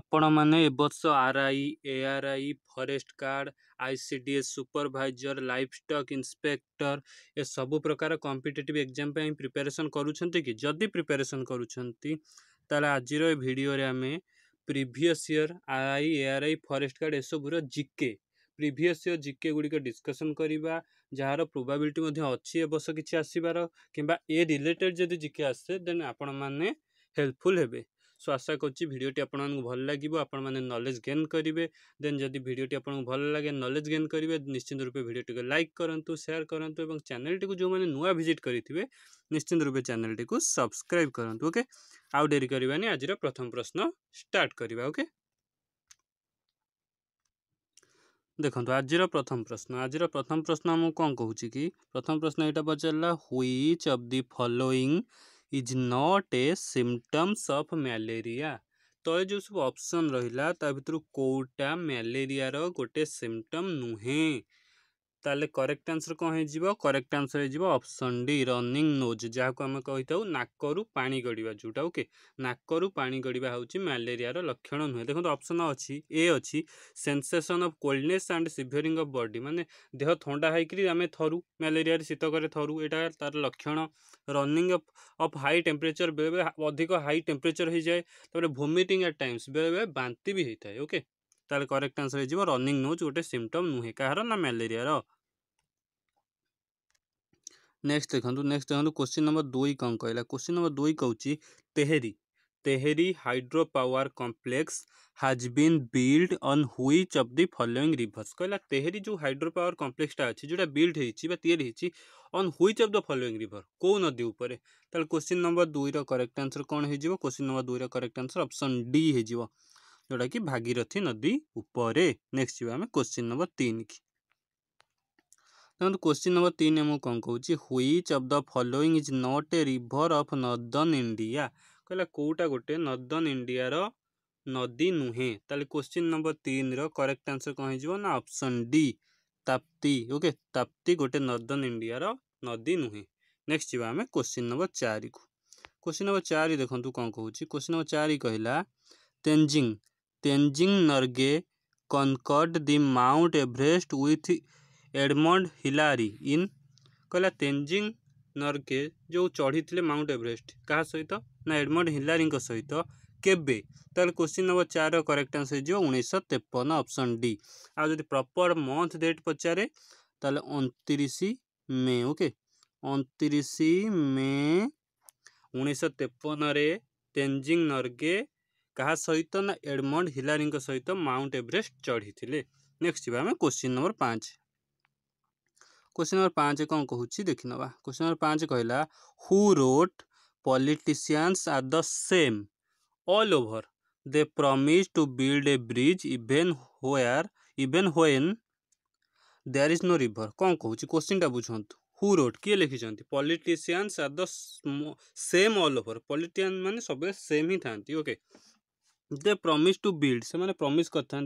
ଆପଣମାନେ ଏ ବର୍ଷ R I A R I forest guard I C D S supervisor livestock inspector ଏସବୁ ପ୍ରକାର କମ୍ପିଟେଟିଭ୍ ଏକ୍ଜାମ୍ ପାଇଁ ପ୍ରିପାରେସନ୍ କରୁଛନ୍ତି କି ଯଦି ପ୍ରିପାରେସନ୍ କରୁଛନ୍ତି ତାହେଲେ ଆଜିର ଏ ଭିଡ଼ିଓରେ ଆମେ previous year R I A R I forest guard ଏସବୁର ଜିକେ ପ୍ରିଭିୟସ୍ ଇୟର୍ ଜିକେ ଗୁଡ଼ିକ ଡିସ୍କସନ୍ କରିବା ଯାହାର ପ୍ରୋବାବିଲିଟି ମଧ୍ୟ ଅଛି ଏ ବର୍ଷ କିଛି ଆସିବାର କିମ୍ବା ଏ ରିଲେଟେଡ଼୍ ଯଦି ଜିକେ ଆସେ ଦେନ୍ ଆପଣମାନେ ହେଲ୍ପଫୁଲ୍ ହେବେ সো আশা করছি ভিডিওটি আপনার ভাল লাগিব আপনার মানে নলেজ গেন করবে দেন যদি ভিডিওটি আপনার ভাল লাগে নলেজ গেন করবে নিশ্চিন্ত রূপে ভিডিওটিকে লাইক করতু সেয়ার করতু এবং চ্যানেলটি যে নূয়া ভিজিট করে নিশ্চিন্ত রূপে চ্যানেলটি সবসক্রাইব করতু ওকে আউ ডেরি করবানি আজর প্রথম প্রশ্ন স্টার্ট করা ওকে ଦେଖନ୍ତୁ ଆଜିର ପ୍ରଥମ ପ୍ରଶ୍ନ ଆଜିର ପ୍ରଥମ ପ୍ରଶ୍ନ ଆମକୁ କ'ଣ କହୁଛି କି ପ୍ରଥମ ପ୍ରଶ୍ନ ଏଇଟା ପଚାରିଲା which of the following is not a symptoms of malaria तो ये जो सब ऑप्शन रहिला ता भितरु कोटा मैलेरिया रो गोटे सिम्टम नुहे তাহলে করেক্ট আনসর କ'ଣ ହେଇଯିବ କରେକ୍ଟ ଆନ୍ସର୍ ହେଇଯିବ ଅପସନ୍ ଡି ରନିଂ ନୋଜ୍ ଯାହାକୁ ଆମେ କହିଥାଉ ନାକରୁ ପାଣି ଗଡ଼ିବା ଯେଉଁଟା ଓକେ ନାକରୁ ପାଣି ଗଡ଼ିବା ହେଉଛି ମ୍ୟାଲେରିଆର ଲକ୍ଷଣ ନୁହେଁ ଦେଖନ୍ତୁ ଅପସନ୍ ଅଛି ଏ ଅଛି sensation of coldness and shivering of body ମାନେ ଦେହ ଥଣ୍ଡା ହେଇକିରି ଆମେ ଥରୁ ମ୍ୟାଲେରିଆରେ ଶୀତ କରେ ଥରୁ ଏଇଟା ତା'ର ଲକ୍ଷଣ running of of high temperature ବେଳେବେଳେ ଅଧିକ ହାଇ ଟେମ୍ପରେଚର୍ ହେଇଯାଏ ତାପରେ ଭୋମିଟିଂ ଆଟ୍ ଟାଇମ୍ସ ବେଳେବେଳେ ବାନ୍ତି ବି ହେଇଥାଏ ଓକେ ତାହେଲେ କରେକ୍ଟ ଆନ୍ସର୍ ହେଇଯିବ ରନିଂ ନ୍ୟୁଜ୍ ଗୋଟେ ସିମ୍ପଟମ୍ ନୁହେଁ କାହାର ନା ମ୍ୟାଲେରିଆର ନେକ୍ସଟ ଦେଖନ୍ତୁ ନେକ୍ସଟ ଦେଖନ୍ତୁ କୋଶ୍ଚିନ୍ ନମ୍ବର ଦୁଇ କ'ଣ କହିଲା କୋଶ୍ଚିନ୍ ନମ୍ବର ଦୁଇ କହୁଛି Tehri Tehri hydro power complex has been build on which of the following rivers କହିଲା ତେହେରି ଯେଉଁ ହାଇଡ୍ରୋ ପାୱାର କମ୍ପ୍ଲେକ୍ସଟା ଅଛି ଯେଉଁଟା ବିଲ୍ଡ ହେଇଛି ବା ତିଆରି ହେଇଛି on which of the following river କେଉଁ ନଦୀ ଉପରେ ତାହେଲେ କୋଶ୍ଚିନ୍ ନମ୍ବର ଦୁଇର କରେକ୍ଟ ଆନ୍ସର କ'ଣ ହେଇଯିବ କୋଶ୍ଚିନ୍ ନମ୍ବର ଦୁଇର କରେକ୍ଟ ଆନ୍ସର ଅପସନ୍ ଡି ହେଇଯିବ ଯେଉଁଟାକି ଭାଗିରଥୀ ନଦୀ ଉପରେ ନେକ୍ସଟ ଯିବା ଆମେ କ୍ୱେଶ୍ଚିନ୍ ନମ୍ବର ତିନି କି ଦେଖନ୍ତୁ କ୍ୱେଶ୍ଚିନ୍ ନମ୍ବର ତିନି ଆମକୁ କ'ଣ କହୁଛି which of the following is not a river of northern India କହିଲା କେଉଁଟା ଗୋଟେ ନର୍ଦର୍ନ ଇଣ୍ଡିଆର ନଦୀ ନୁହେଁ ତାହେଲେ କ୍ୱେଶ୍ଚିନ୍ ନମ୍ବର ତିନିର କରେକ୍ଟ ଆନ୍ସର୍ କ'ଣ ହେଇଯିବ ନା option D Tapti okay Tapti ଗୋଟେ ନର୍ଦର୍ନ ଇଣ୍ଡିଆର ନଦୀ ନୁହେଁ ନେକ୍ସଟ ଯିବା ଆମେ କ୍ୱେଶ୍ଚିନ୍ ନମ୍ବର ଚାରିକୁ କ୍ୱେଶ୍ଚିନ୍ ନମ୍ବର ଚାରି ଦେଖନ୍ତୁ କ'ଣ କହୁଛି କ୍ୱେଶ୍ଚିନ୍ ନମ୍ବର ଚାରି କହିଲା Tenzing Tenzing Norgay conquered the Mount Everest with Edmund Hillary in कहला तेंजिंग नर्गे जो चढ़ी थे माउंट एवरेस्ट क्या सहित ना एडमंड हिलारी सहित केबे तेल क्वेश्चन नंबर चार करेक्ट आंसर हो तेपन ऑप्शन डी आदि प्रॉपर मंथ डेट पचारे तेल अंतीश मे ओके अंतीश मे उन्नीस तेपन तेंजिंग नर्गे क्या सहित ना एडमंड हिलारी सहित माउंट एवरेस्ट चढ़ी थे नेक्स्ट जी आम क्वेश्चन नंबर पाँच क्वेश्चन नंबर पाँच कौन कहूँ देखने क्वेश्चन नंबर पाँच कहला who wrote politicians are the same all over they promise to build a bridge even where even when there is no river कौन कहूँ क्वेश्चनटा बुझु हु रोट किए लिखिंट politicians are the same all over politician मैंने सब same ही था okay they promise to build से मैंने प्रमिज कर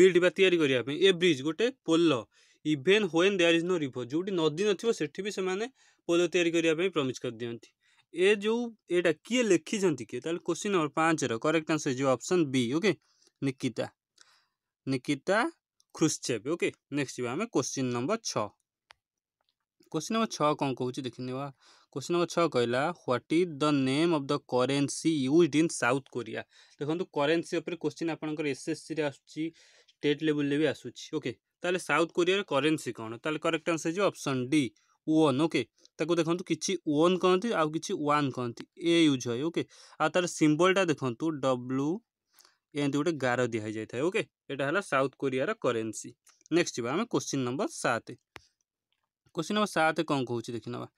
बिल्ड बाया ए ब्रिज गोटे पोल even when there is no river जो नदी नीठ भी पोल या प्रमिज कर दिखती ए जो ये किए लिखी किए तो क्वेश्चन नंबर पाँच रेक्ट आंसर जो option B okay Nikita Nikita खुशचेप ओके नेक्स्ट जी क्वेश्चन नंबर छ क्वेश्चन नंबर छ कौन कौन देखने वा क्वेश्चन नंबर छः कहला what is the name of the currency used in South Korea देखो करेन्सी उपर क्वेश्चन आपंकर एसएससी आसूँ स्टेट लेवल भी आसूँ ओके ताले साउथ कोरिया करेन्सी कौन ताले करेक्ट आंसर हो ऑप्शन डी ওন ওকে তাকে দেখুন কিছু ওন কহতি আউ কিছু ওয়ান কহতি এ ইউজ হয় ওকে আর তার সিম্বলটা দেখুন ডব্লু এমতি গোটে গার দিয়া হয়ে যাই ওকে এটা হল সাউথ কোরিয়ার করেন্সি নেক্সট যা আমি কোশ্চিন নম্বর সাত কোশ্চিন নম্বর সাত কম কুচি দেখি নেওয়া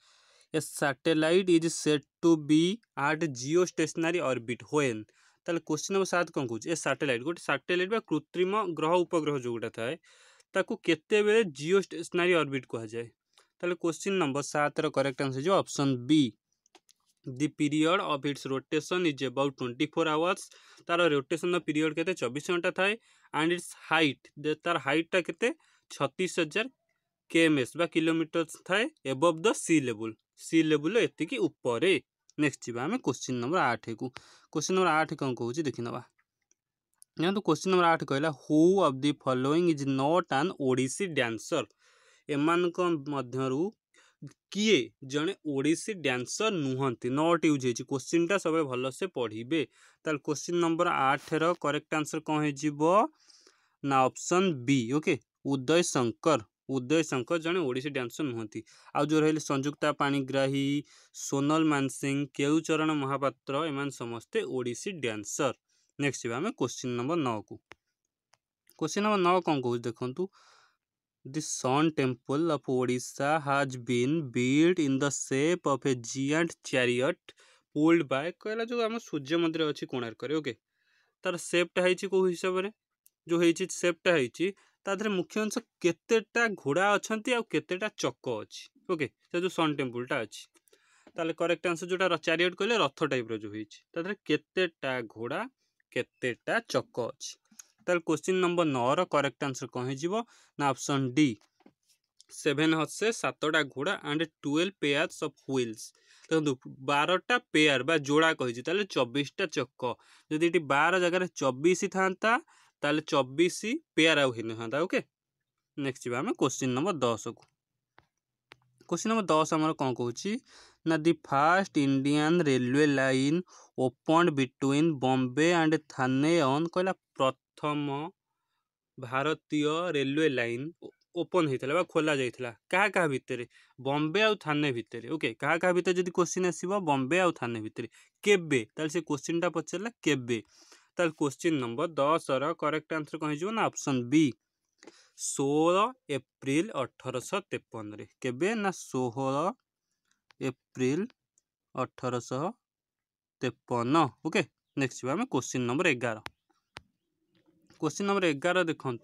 a satellite is set to be at geostationary orbit when तेल क्वेश्चन नंबर सात कौन ए साटेलाइट गोटे साटेलाइट बा कृत्रिम ग्रह उपग्रह जो गुटा थाए केत जिओ स्टेसनारी अर्बिट कहुए तेल क्वेश्चन नंबर सतर करेक्ट आंसर जो option B the period of its rotation is about twenty four hours तार रोटेसन पीरियड के चौबीस घंटा थाए एंड इट्स हाइट तार हाइटा के छत्तीस हजार के एम एस किलोमीटर थाए above the sea level sea level एतिक नेक्स्ट जामें क्वेश्चन नंबर आठ को क्वेश्चन नंबर आठ कौन कौन देखा जहाँ तो क्वेश्चन नंबर आठ कहला who of the following is not an Odissi dancer एम किए जड़े ओडी डांसर नुहत नट यूज होती क्वेश्चन टा सब भल से पढ़े तो क्वेश्चन नंबर आठ रेक्ट आंसर कौन हो ना option B okay Uday Shankar Uday Shankar जड़े ओडी डांसर नुहत आउ जो रही संयुक्ता पाणीग्राही सोनल मान सिंह केवचरण महापात्र एम समस्ते ओडी डांसर नेक्स्ट जी आम क्वेश्चन नंबर नौ को क्वेश्चन नंबर नौ कौन कौन देख दि सन् टेम्पल अफ ओडा has been build in the shape of a giant chariot pulled by कहला जो आम सूर्य मंदिर अच्छी कोणार्क ओके तार सेपटा हो जो है सेपटा हो ତା ଦେହରେ ମୁଖ୍ୟ ଅଂଶ କେତେଟା ଘୋଡ଼ା ଅଛନ୍ତି ଆଉ କେତେଟା ଚକ ଅଛି ଓକେ ସେ ଯେଉଁ ସନ୍ ଟେମ୍ପୁଲଟା ଅଛି ତାହେଲେ କରେକ୍ଟ ଆନ୍ସର ଯେଉଁଟା ଚାରିଆଡ଼ କହିଲେ ରଥ ଟାଇପ୍ର ଯେଉଁ ହେଇଛି ତା ଦେହରେ କେତେଟା ଘୋଡ଼ା କେତେଟା ଚକ ଅଛି ତାହେଲେ କୋଶ୍ଚିନ୍ ନମ୍ବର ନଅର କରେକ୍ଟ ଆନ୍ସର କ'ଣ ହେଇଯିବ ନା ଅପସନ୍ ଡି ସେଭେନ୍ ହସେ ସାତଟା ଘୋଡ଼ା and twelve pairs of wheels ଦେଖନ୍ତୁ ବାରଟା ପେୟାର ବା ଯୋଡ଼ା କହିଛି ତାହେଲେ ଚବିଶଟା ଚକ ଯଦି ଏଠି ବାର ଜାଗାରେ ଚବିଶ ଥାନ୍ତା ତାହେଲେ ଚବିଶ ପେୟାର ଆଉ ହେଇନଥାନ୍ତା ଓକେ ନେକ୍ସଟ ଯିବା ଆମେ କୋଶ୍ଚିନ୍ ନମ୍ବର ଦଶକୁ କୋଶ୍ଚିନ୍ ନମ୍ବର ଦଶ ଆମର କ'ଣ କହୁଛି ନା the first Indian railway line open between Bombay and Thane on କହିଲା ପ୍ରଥମ ଭାରତୀୟ ରେଲୱେ ଲାଇନ୍ ଓପନ୍ ହେଇଥିଲା ବା ଖୋଲା ଯାଇଥିଲା କାହା କାହା ଭିତରେ ବମ୍ବେ ଆଉ ଥାନେ ଭିତରେ ଓକେ କାହା କାହା ଭିତରେ ଯଦି କୋଶ୍ଚିନ୍ ଆସିବ ବମ୍ବେ ଆଉ ଥାନେ ଭିତରେ କେବେ ତାହେଲେ ସେ କୋଶ୍ଚିନ୍ଟା ପଚାରିଲା କେବେ था क्वेश्चन नंबर दस करेक्ट आंसर कह हो ना ऑप्शन बी षोह एप्रिल अठरश तेपन के ना षोह एप्रिल अठरश तेपन ओके नेक्स्ट जी क्वेश्चन नंबर एगार क्वेश्चन नंबर एगार देखु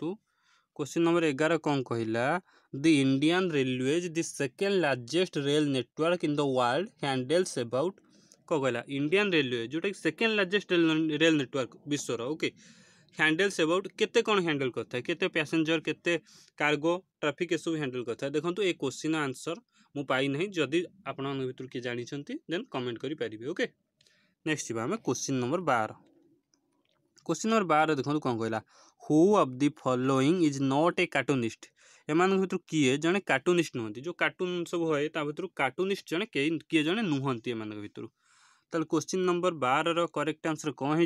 क्वेश्चन नंबर एगार कौन कहला the Indian railways the second largest rail network in the world handles about कौन कहला इंडियान रेलवे जोटा कि सेकेंड लार्जेस्ट रेल नेटवर्क विश्वर ओके हैंडल्स अबाउट केते कौन हैंडल करता है केते पैसेंजर केते कार्गो ट्राफिक ये सब हैंडल करता है देखो तो ये क्वेश्चन आंसर मुझे जदि आप भितर किए जानते देन कमेंट करके ओके नेक्स्ट जी आम क्वेश्चन नंबर बार क्वेश्चन नंबर बार देखो कौन कहला who of the following is not a cartoonist एम भितर किए जड़े कार्टुनिस्ट नुहत जो कार्टून सब हुए भर कार्टुनिस्ट जे किए जे नुहत क्वेश्चन नंबर बार करेक्ट आंसर कौन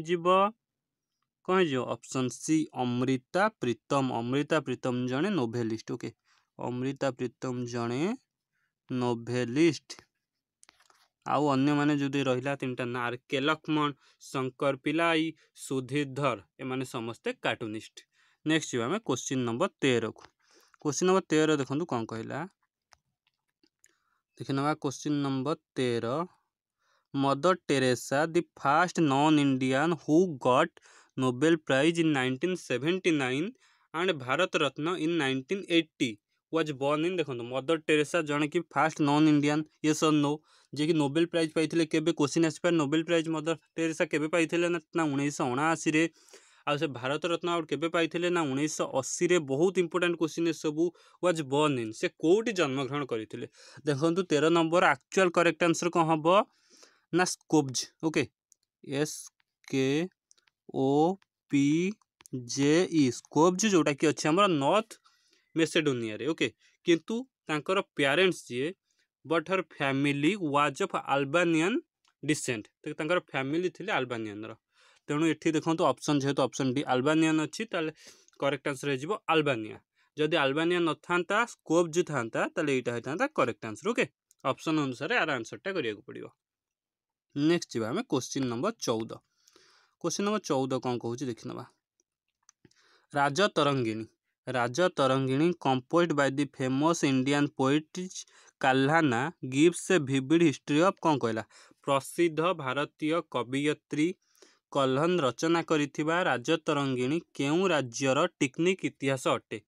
हो ऑप्शन सी अमृता प्रीतम अमृता प्रीतम जने नोभेलीस्ट ओके अमृता प्रीतम जने नोभेलिस्ट आउ अन्य माने जो रहिला तीन टा नारके लक्ष्मण शंकर पिलाई सुधीरधर एम समस्ते कार्टुनिस्ट नेक्स्ट जी आम क्वेश्चन नंबर तेर को क्वेश्चन नंबर तेरह देखूँ कौन कहला देखने क्वेश्चन नंबर तेरह Mother Teresa, the first non-Indian who got Nobel Prize in 1979 and Bharat Ratna in 1980, was born in देखो Mother Teresa जहाँ कि first non-Indian ये सर नो जे कि Nobel Prize पाई केबे क्वेश्चन आसपार Nobel Prize Mother Teresa केबे पाई ना उन्नीस अणाशी रे ଆଉ ସେ ଭାରତରତ୍ନ ଆୱାର୍ଡ଼ କେବେ ପାଇଥିଲେ ନା ଉଣେଇଶହ ଅଶୀରେ ବହୁତ ଇମ୍ପୋର୍ଟାଣ୍ଟ କ୍ୱେଶ୍ଚିନ୍ ଏସବୁ ୱାଜ୍ ବର୍ନ ଇନ୍ ସେ କେଉଁଠି ଜନ୍ମଗ୍ରହଣ କରିଥିଲେ ଦେଖନ୍ତୁ ତେର ନମ୍ବର ଆକ୍ଚୁଆଲ୍ କରେକ୍ଟ ଆନ୍ସର୍ କ'ଣ ହେବ ना स्कोब्ज ओके एस के ओ पी जे ई स्कोब्ज जोटा कि अच्छे नर्थ मेसेडोनिया ओके किंतु तर प्यारेन्ट्स जी but her family was of Albanian descent तर फैमिली थी आलबानियन रेणु ये देखते अप्सन जेहे अप्सन डी आलबानियन अच्छी तेल करेक्ट आंसर होलबानिया जदि आलबानिया न था स्कोब्ज था यहाँ होता करेक्ट आंसर ओके अप्सन अनुसार यार आंसरटा करने को पड़ा ନେକ୍ସଟ ଯିବା ଆମେ କୋଶ୍ଚିନ୍ ନମ୍ବର ଚଉଦ କୋଶ୍ଚିନ୍ ନମ୍ବର ଚଉଦ କ'ଣ କହୁଛି ଦେଖିନେବା Rajatarangini Rajatarangini composed by the famous Indian poetries Kalhana gives a vivid history of କ'ଣ କହିଲା ପ୍ରସିଦ୍ଧ ଭାରତୀୟ କବିୟତ୍ରୀ କହ୍ନ ରଚନା କରିଥିବା ରାଜତରଙ୍ଗିଣୀ କେଉଁ ରାଜ୍ୟର ଟିକନିକ୍ ଇତିହାସ ଅଟେ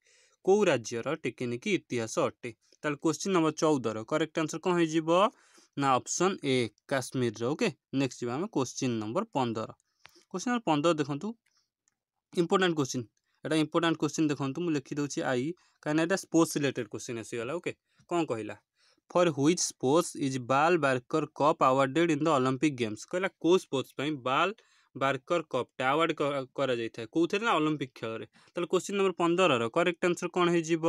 କେଉଁ ରାଜ୍ୟର ଟିକନିକ୍ ଇତିହାସ ଅଟେ ତାହେଲେ କୋଶ୍ଚିନ୍ ନମ୍ବର ଚଉଦର କରେକ୍ଟ ଆନ୍ସର୍ କ'ଣ ହେଇଯିବ ना option A Kashmir okay next जी आम क्वेश्चन नंबर पंदर क्वेश्चन नंबर पंदर देखो ইম্পর্টাট কোশ্চিন এটা ইম্পর্টাট কোশ্চিন দেখুন মু লিখি দেছি আই কারণ এটা স্পোর্টস রিলেটেড কোশ্চিন আসিগলা ওকে কম কহিলা for which sports is Val Barker cup awarded in the Olympic games কহিলা কেউ স্পোর্টস পাই বাল বার্কর কপটা আওয়ার্ড করা যাই থাকে কোথায় না অলিম্পিক খেলরে তাহলে কোশ্চিন নম্বর পনেরর করেক্ট আনসর কোণ হয়ে যাব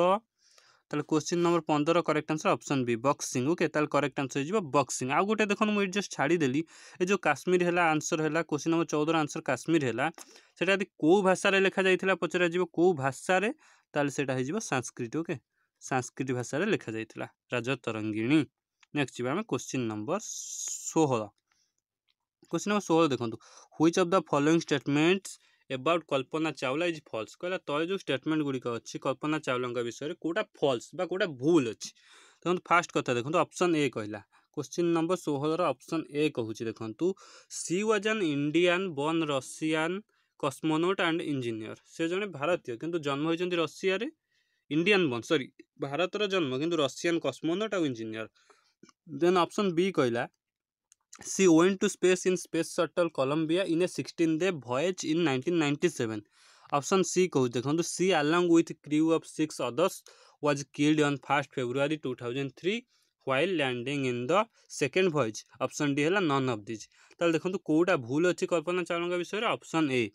তাহলে কোশ্চিন নম্বর পনেরো correct answer option B boxing okay ତାହେଲେ କରେକ୍ଟ ଆନ୍ସର ହେଇଯିବ ବକ୍ସିଂ ଆଉ ଗୋଟେ ଦେଖନ୍ତୁ ମୁଁ ଏଠି ଜଷ୍ଟ ଛାଡ଼ିଦେଲି ଏ ଯେଉଁ କାଶ୍ମୀର ହେଲା ଆନ୍ସର ହେଲା କୋଶ୍ଚିନ୍ ନମ୍ବର ଚଉଦର ଆନ୍ସର କାଶ୍ମୀର ହେଲା ସେଇଟା ଯଦି କେଉଁ ଭାଷାରେ ଲେଖାଯାଇଥିଲା ପଚରାଯିବ କେଉଁ ଭାଷାରେ ତାହେଲେ ସେଇଟା ହେଇଯିବ ସାଂସ୍କ୍ରିଟ ଓକେ ସାଂସ୍କ୍ରିଟ ଭାଷାରେ ଲେଖାଯାଇଥିଲା ରାଜତରଙ୍ଗିଣୀ ନେକ୍ସଟ ଯିବା ଆମେ କୋଶ୍ଚିନ୍ ନମ୍ବର ଷୋହଳ କୋଶ୍ଚିନ୍ ନମ୍ବର ଷୋହଳ ଦେଖନ୍ତୁ which of the following statements about Kalpana Chawla is false କହିଲା ତଳେ ଯେଉଁ ଷ୍ଟେଟମେଣ୍ଟ ଗୁଡ଼ିକ ଅଛି କଳ୍ପନା ଚାୱଲାଙ୍କ ବିଷୟରେ କେଉଁଟା ଫଲ୍ସ ବା କେଉଁଟା ଭୁଲ ଅଛି ଦେଖନ୍ତୁ ଫାର୍ଷ୍ଟ କଥା ଦେଖନ୍ତୁ ଅପସନ୍ ଏ କହିଲା क्वेश्चन नंबर षोहलर ऑप्शन ए कहूँ देखूँ she was an Indian born Russian cosmonaut and engineer से जड़े भारतीय किंतु जन्म होती रशिया इंडियान बर्न सरी भारत जन्म कि रशियान कस्मोनोट आउ इंजीनियर देन ऑप्शन बी कहला She went to space in Space Shuttle Columbia in a 16-day voyage in 1997. Option C goes देखो she along with crew of six others was killed on 1st February 2003 while landing in the second voyage. Option D है none of these. ताल देखो कोड़ा भूल अच्छी कल्पना चावलांग विषय रे option A.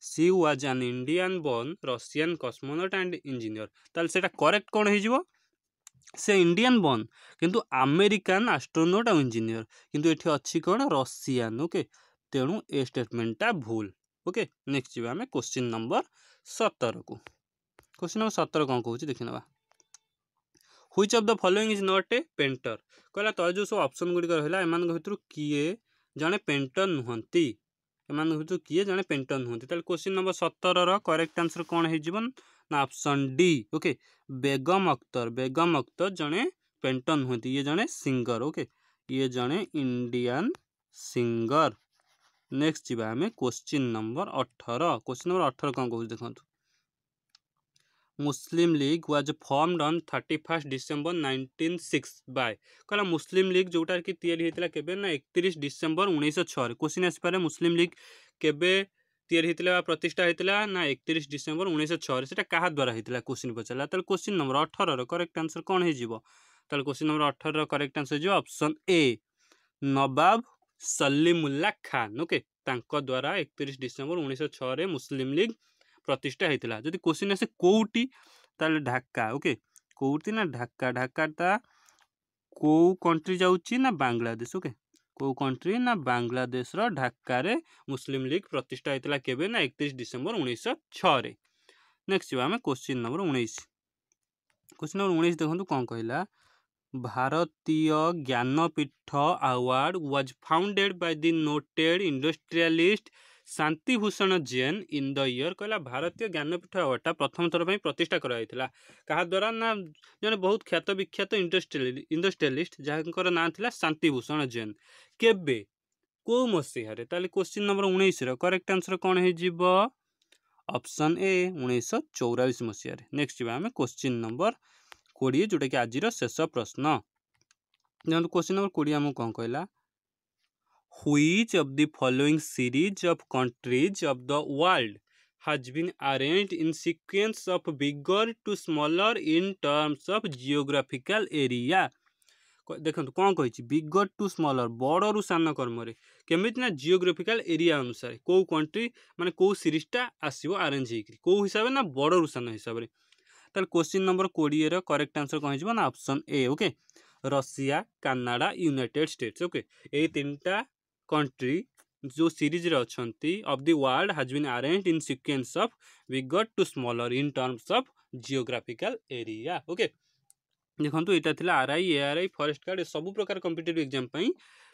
She was an Indian born Russian cosmonaut and engineer. ताल सेटा correct कौन है जीवो? সে ইন্ডিয়ান বর্ন କିନ୍ତୁ ଆମେରିକାନ୍ ଆଷ୍ଟ୍ରୋନଟ୍ ଆଉ ଇଞ୍ଜିନିୟର କିନ୍ତୁ ଏଠି ଅଛି କ'ଣ ରଷିଆନ୍ ଓକେ ତେଣୁ ଏ ଷ୍ଟେଟମେଣ୍ଟଟା ଭୁଲ ଓକେ ନେକ୍ସଟ ଯିବା ଆମେ କୋଶ୍ଚିନ୍ ନମ୍ବର ସତରକୁ କୋଶ୍ଚିନ୍ ନମ୍ବର ସତର କ'ଣ କହୁଛି ଦେଖିନେବା which of the following is not a painter କହିଲା ତଳେ ଯେଉଁ ସବୁ ଅପସନ୍ ଗୁଡ଼ିକ ରହିଲା ଏମାନଙ୍କ ଭିତରୁ କିଏ ଜଣେ ପେଣ୍ଟର ନୁହନ୍ତି ଏମାନଙ୍କ ଭିତରୁ କିଏ ଜଣେ ପେଣ୍ଟର ନୁହନ୍ତି ତାହେଲେ କୋଶ୍ଚିନ୍ ନମ୍ବର ସତରର କରେକ୍ଟ ଆନ୍ସର କ'ଣ ହେଇଯିବ ना option D okay Begum Akhtar Begum Akhtar जड़े पेंटर नुहत ये जड़े सिंगर ओके ये जड़े इंडियन सिंगर नेक्स्ट जी आम क्वेश्चन नंबर अठर क्वेश्चन नंबर अठर कौन कौन देखु Muslim League was formed on thirty first December nineteen six by कहला मुस्लिम लीग जोटा कि या केबे ना एकतीस डिसेम्बर उन्नीस छः क्वेश्चन आसपा मुस्लिम लीग के या प्रतिष्ठा होता ना एक तीस डिसेम्बर उन्नीस छा क्या द्वारा होता क्वेश्चन पचारा तो क्वेश्चन नंबर अठर रेक्ट आंसर कौन हो क्वेश्चन नंबर अठर correct answer option A Nawab Salimullah Khan okay द्वारा एक तीस डिसेम्बर उन्नीस मुसलिम लीग प्रतिष्ठा होता जदि क्वेश्चन आसे कौटी तेल ढाका ओके कौटी ना ढाका ढाका कौ कंट्री जा बांग्लादेश ओके କେଉଁ କଣ୍ଟ୍ରି ନା ବାଂଲାଦେଶର ଢାକାରେ ମୁସଲିମ୍ ଲିଗ୍ ପ୍ରତିଷ୍ଠା ହୋଇଥିଲା କେବେ ନା ଏକତିରିଶ ଡିସେମ୍ବର ଉଣେଇଶହ ଛଅରେ ନେକ୍ସଟ ଯିବା ଆମେ କୋଶ୍ଚିନ୍ ନମ୍ବର ଉଣେଇଶ କୋଶ୍ଚିନ୍ ନମ୍ବର ଉଣେଇଶ ଦେଖନ୍ତୁ କ'ଣ କହିଲା Bharatiya Jnanpith award was founded by the noted industrialist Shanti Bhushan Jain in दर कहला भारतीय ज्ञानपीठ अवार्डा प्रथम थरपा प्रतिष्ठा कराइला क्या द्वारा ना जन बहुत ख्यात विख्यात इंडस्ट्रिय इंडस्ट्रियालीस्ट जहाँ ना था शांति भूषण जैन के मसीह क्वेश्चन नंबर उन्नीस करेक्ट आंसर कौन होप्शन ए उन्नीस चौरास मसीह नेक्स्ट जी आम क्वेश्चन नंबर कोड़े जोटा कि आज शेष प्रश्न देखो क्वेश्चन नंबर कोड़े आम कौन कहला which of the following series of countries of the world has been arranged in sequence of bigger to smaller in terms of geographical area ଦେଖନ୍ତୁ କ'ଣ କହିଛି ବିଗର ଟୁ ସ୍ମଲର ବଡ଼ରୁ ସାନ କର୍ମରେ କେମିତି ନା ଜିଓଗ୍ରାଫିକାଲ ଏରିଆ ଅନୁସାରେ କେଉଁ କଣ୍ଟ୍ରି ମାନେ କେଉଁ ସିରିଜଟା ଆସିବ ଆରେଞ୍ଜ ହେଇକିରି କେଉଁ ହିସାବରେ ନା ବଡ଼ରୁ ସାନ ହିସାବରେ ତାହେଲେ କୋଶ୍ଚିନ୍ ନମ୍ବର କୋଡ଼ିଏର କରେକ୍ଟ ଆନ୍ସର କ'ଣ ହେଇଯିବ ନା option A okay Russia Canada United States okay ଏଇ ତିନିଟା କଣ୍ଟ୍ରି ଯେଉଁ ସିରିଜ୍ରେ ଅଛନ୍ତି of the world has been arranged in sequence of bigger to smaller in terms of geographical area okay देखो तो ये R I A R I forest guard सब प्रकार competitive exam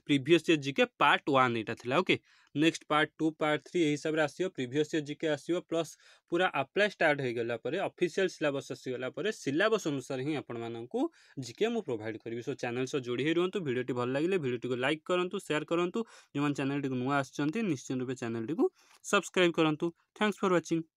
previous year GK part one यहाँ था okay next part two part three हिसाब से आसो प्रिभस इयर जिके आस प्लस पूरा आप्लाय स्टार्ट होफिसीयल आस गला सिलस अनुसार ही आपको जिके मुझ प्रोभाइड करी सो चेल सह जोड़ रुंतु भिडियो भल लगे भिडियो को लाइक करूँ सेयार करूँ जो चैनल टी नुआ आश्चिंत रूप रूपए चैनल टी सब्सक्राइब करूँ थैंक्स फर व्वाचिंग